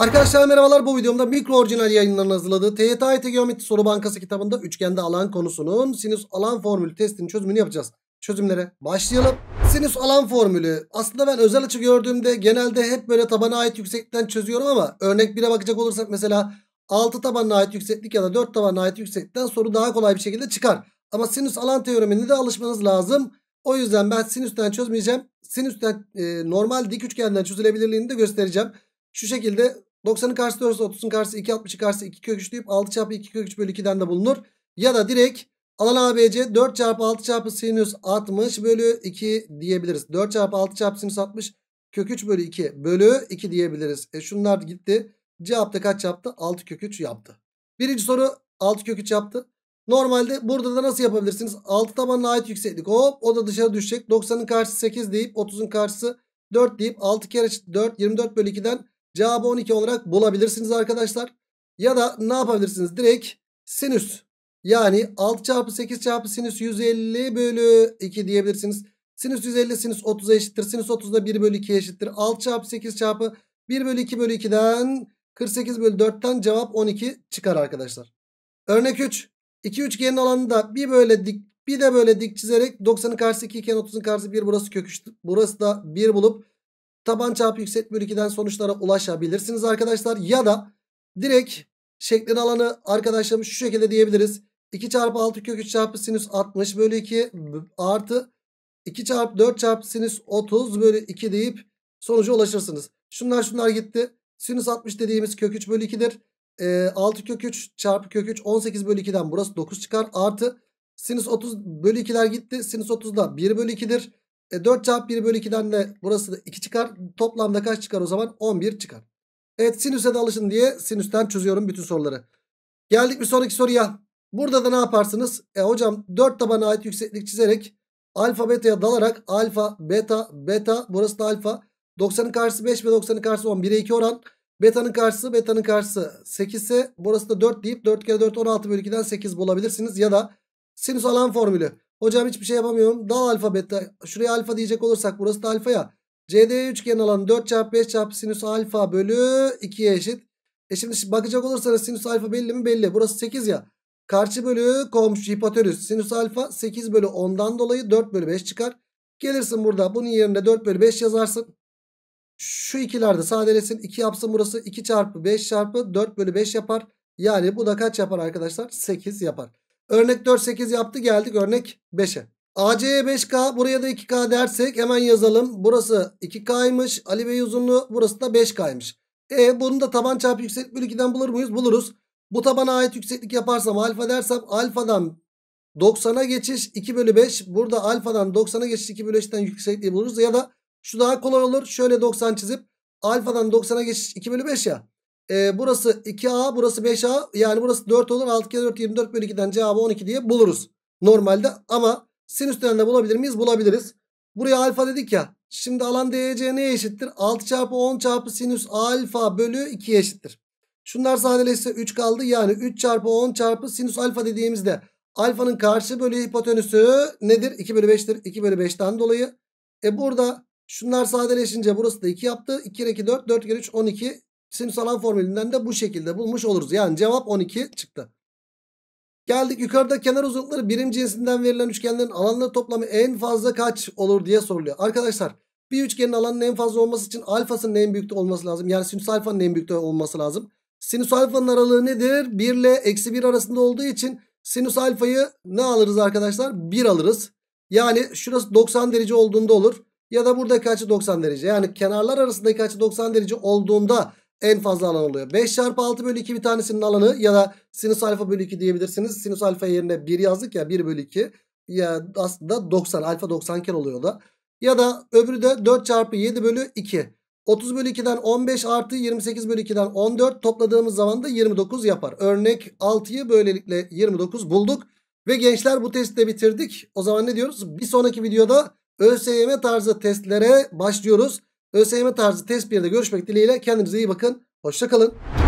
Arkadaşlar merhabalar bu videomda mikro orijinal yayınlarının hazırladığı TYT AYT Geometri Soru Bankası kitabında üçgende alan konusunun sinüs alan formülü testinin çözümünü yapacağız. Çözümlere başlayalım. Sinüs alan formülü aslında ben özel açı gördüğümde genelde hep böyle tabana ait yükseklikten çözüyorum ama örnek 1'e bakacak olursak mesela 6 tabanına ait yükseklik ya da 4 tabanına ait yükseklikten soru daha kolay bir şekilde çıkar. Ama sinüs alan teoremini de alışmanız lazım. O yüzden ben sinüsten çözmeyeceğim. Sinüsten e, normal dik üçgenden çözülebilirliğini de göstereceğim. Şu şekilde 90'ın karşısı 4 30'un karşısı 2 60'ın karşısı 2 kök 3 deyip 6 çarpı 2 kök 3 bölü 2'den de bulunur. Ya da direkt alan ABC 4 çarpı 6 çarpı sinüs 60 bölü 2 diyebiliriz. 4 çarpı 6 çarpı sinüs 60 kök 3 bölü 2 bölü 2 diyebiliriz. E şunlar gitti. Cevapta kaç yaptı? 6 kök 3 yaptı. Birinci soru 6 kök 3 yaptı. Normalde burada da nasıl yapabilirsiniz? 6 tabanına ait yükseklik. Hop o da dışarı düşecek. 90'ın karşısı 8 deyip 30'un karşısı 4 deyip 6 kere 4 24 bölü 2'den Cevabı 12 olarak bulabilirsiniz arkadaşlar. Ya da ne yapabilirsiniz? Direkt sinüs. Yani 6 çarpı 8 çarpı sinüs 150 bölü 2 diyebilirsiniz. Sinüs 150 sinüs 30'a eşittir. Sinüs 30 da 1 bölü 2 eşittir. 6 çarpı 8 çarpı 1 bölü 2 bölü 2'den 48 bölü 4'ten cevap 12 çıkar arkadaşlar. Örnek 3. 2 üçgenin alanını da bir böyle dik bir de böyle dik çizerek 90'ın karşısı 2 iken 30'un karşısı 1 burası kök Burası da 1 bulup taban çarpı yüksek bölü 2'den sonuçlara ulaşabilirsiniz arkadaşlar. Ya da direkt şeklin alanı arkadaşlarımız şu şekilde diyebiliriz. 2 çarpı 6 kök 3 çarpı sinüs 60 bölü 2 artı 2 çarpı 4 çarpı sinüs 30 bölü 2 deyip sonuca ulaşırsınız. Şunlar şunlar gitti. Sinüs 60 dediğimiz kök 3 bölü 2'dir. E, 6 kök 3 çarpı kök 3 18 bölü 2'den burası 9 çıkar. Artı sinüs 30 bölü 2'ler gitti. Sinüs 30 da 1 bölü 2'dir. E 4 çarpı 1 bölü 2'den de burası da 2 çıkar. Toplamda kaç çıkar o zaman? 11 çıkar. Evet sinüse de alışın diye sinüsten çözüyorum bütün soruları. Geldik bir sonraki soruya. Burada da ne yaparsınız? E hocam 4 tabana ait yükseklik çizerek alfa beta'ya dalarak alfa beta beta burası da alfa. 90'ın karşısı 5 ve 90'ın karşısı 10. 1'e 2 oran. Beta'nın karşısı beta'nın karşısı 8 ise burası da 4 deyip 4 kere 4 16 bölü 2'den 8 bulabilirsiniz. Ya da sinüs alan formülü. Hocam hiçbir şey yapamıyorum. Dal alfa beta. Şuraya alfa diyecek olursak burası da alfa ya. CD üçgen alanı 4 çarpı 5 çarpı sinüs alfa bölü 2'ye eşit. E şimdi bakacak olursanız sinüs alfa belli mi? Belli. Burası 8 ya. Karşı bölü komşu hipotenüs. Sinüs alfa 8 bölü 10'dan dolayı 4 bölü 5 çıkar. Gelirsin burada bunun yerine 4 bölü 5 yazarsın. Şu ikilerde sadelesin. 2 yapsın burası. 2 çarpı 5 çarpı 4 bölü 5 yapar. Yani bu da kaç yapar arkadaşlar? 8 yapar. Örnek 4 8 yaptı geldik örnek 5'e. AC'ye 5K buraya da 2K dersek hemen yazalım. Burası 2K'ymış. Ali Bey uzunluğu burası da 5K'ymış. E bunu da taban çarpı yükseklik bölü 2'den bulur muyuz? Buluruz. Bu tabana ait yükseklik yaparsam alfa dersem alfadan 90'a geçiş 2 bölü 5. Burada alfadan 90'a geçiş 2 bölü 5'ten yüksekliği buluruz. Ya da şu daha kolay olur. Şöyle 90 çizip alfadan 90'a geçiş 2 bölü 5 ya. E, burası 2A burası 5A yani burası 4 olur. 6 kere 4 24 bölü 2'den cevabı 12 diye buluruz. Normalde ama sinüs de bulabilir miyiz? Bulabiliriz. Buraya alfa dedik ya. Şimdi alan DEC neye eşittir? 6 çarpı 10 çarpı sinüs alfa bölü 2'ye eşittir. Şunlar sadeleşse 3 kaldı. Yani 3 çarpı 10 çarpı sinüs alfa dediğimizde alfanın karşı bölü hipotenüsü nedir? 2 bölü 5'tir. 2 bölü 5'ten dolayı. E burada şunlar sadeleşince burası da 2 yaptı. 2 kere 2 4. 4 kere 3 12. Simsalan formülünden de bu şekilde bulmuş oluruz. Yani cevap 12 çıktı. Geldik yukarıda kenar uzunlukları birim cinsinden verilen üçgenlerin alanları toplamı en fazla kaç olur diye soruluyor. Arkadaşlar bir üçgenin alanının en fazla olması için alfasının en büyükte olması lazım. Yani sinüs alfanın en büyükte olması lazım. Sinüs alfanın aralığı nedir? 1 ile eksi 1 arasında olduğu için sinüs alfayı ne alırız arkadaşlar? 1 alırız. Yani şurası 90 derece olduğunda olur. Ya da burada kaçı 90 derece. Yani kenarlar arasındaki kaçı 90 derece olduğunda en fazla alan oluyor. 5 çarpı 6 bölü 2 bir tanesinin alanı ya da sinüs alfa bölü 2 diyebilirsiniz. Sinüs alfa yerine 1 yazdık ya 1 bölü 2. Ya aslında 90 alfa 90 ken oluyor da. Ya da öbürü de 4 çarpı 7 bölü 2. 30 bölü 2'den 15 artı 28 bölü 2'den 14 topladığımız zaman da 29 yapar. Örnek 6'yı böylelikle 29 bulduk. Ve gençler bu testi de bitirdik. O zaman ne diyoruz? Bir sonraki videoda ÖSYM tarzı testlere başlıyoruz. ÖSYM tarzı test bir görüşmek dileğiyle kendinize iyi bakın. Hoşçakalın.